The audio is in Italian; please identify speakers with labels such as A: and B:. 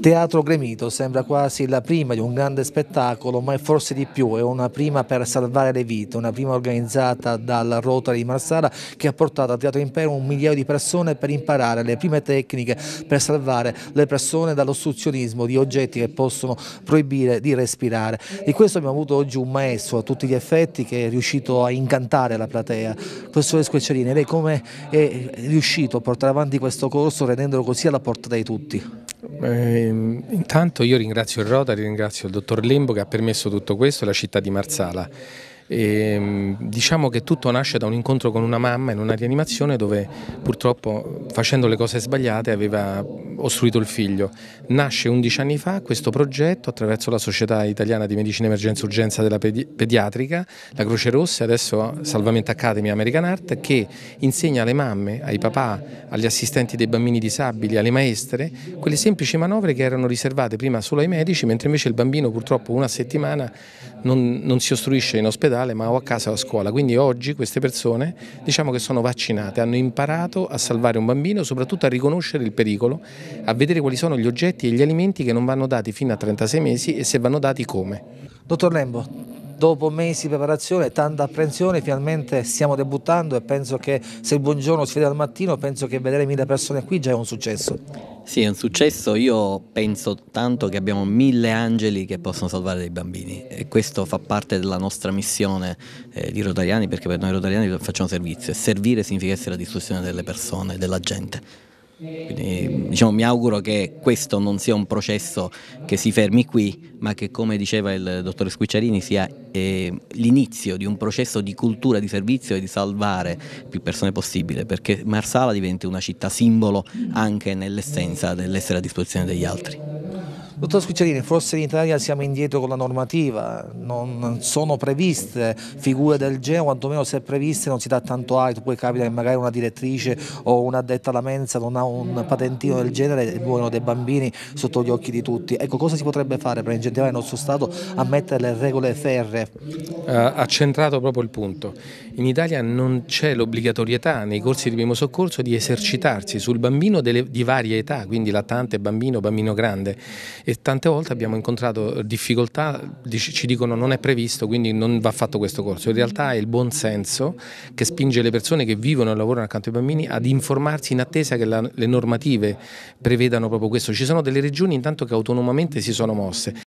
A: Teatro Gremito sembra quasi la prima di un grande spettacolo, ma è forse di più, è una prima per salvare le vite, una prima organizzata dalla Rotary di Marsala che ha portato al Teatro Impero un migliaio di persone per imparare le prime tecniche per salvare le persone dall'ostruzionismo di oggetti che possono proibire di respirare. Di questo abbiamo avuto oggi un maestro a tutti gli effetti che è riuscito a incantare la platea. Professore Squeccerini, lei come è riuscito a portare avanti questo corso rendendolo così alla portata di tutti? Eh,
B: intanto io ringrazio il Rotary, ringrazio il dottor Limbo che ha permesso tutto questo e la città di Marsala. E, ehm, diciamo che tutto nasce da un incontro con una mamma in una rianimazione dove purtroppo facendo le cose sbagliate aveva ostruito il figlio. Nasce 11 anni fa questo progetto attraverso la Società Italiana di Medicina Emergenza e Urgenza della Pedi Pediatrica, la Croce Rossa e adesso Salvamento Academy American Art che insegna alle mamme, ai papà, agli assistenti dei bambini disabili, alle maestre, quelle semplici manovre che erano riservate prima solo ai medici, mentre invece il bambino purtroppo una settimana non, non si ostruisce in ospedale ma o a casa o a scuola. Quindi oggi queste persone diciamo che sono vaccinate, hanno imparato a salvare un bambino, soprattutto a riconoscere il pericolo a vedere quali sono gli oggetti e gli alimenti che non vanno dati fino a 36 mesi e se vanno
A: dati come. Dottor Lembo, dopo mesi di preparazione e tanta apprensione finalmente stiamo debuttando e penso che se il buongiorno si vede al mattino penso che vedere mille persone qui già è un
C: successo. Sì, è un successo, io penso tanto che abbiamo mille angeli che possono salvare dei bambini e questo fa parte della nostra missione eh, di Rotariani perché per noi Rotariani facciamo servizio e servire significa essere a disposizione delle persone, della gente. Quindi, diciamo, mi auguro che questo non sia un processo che si fermi qui, ma che come diceva il dottore Squicciarini sia eh, l'inizio di un processo di cultura di servizio e di salvare più persone possibile, perché Marsala diventi una città simbolo anche nell'essenza dell'essere a disposizione degli altri.
A: Dottor Scucciarini, forse in Italia siamo indietro con la normativa, non sono previste figure del genere, quantomeno se previste non si dà tanto alto, poi capita che magari una direttrice o una detta alla mensa non ha un patentino del genere e muoiono dei bambini sotto gli occhi di tutti. Ecco, cosa si potrebbe fare per incentivare il nostro Stato a mettere le regole ferre? Eh, ha centrato proprio il punto. In Italia
B: non c'è l'obbligatorietà nei corsi di primo soccorso di esercitarsi sul bambino delle, di varie età, quindi lattante, bambino, bambino grande e tante volte abbiamo incontrato difficoltà, ci dicono non è previsto, quindi non va fatto questo corso. In realtà è il buon senso che spinge le persone che vivono e lavorano accanto ai bambini ad informarsi in attesa che la, le normative
A: prevedano proprio questo. Ci sono delle regioni intanto che autonomamente si sono mosse.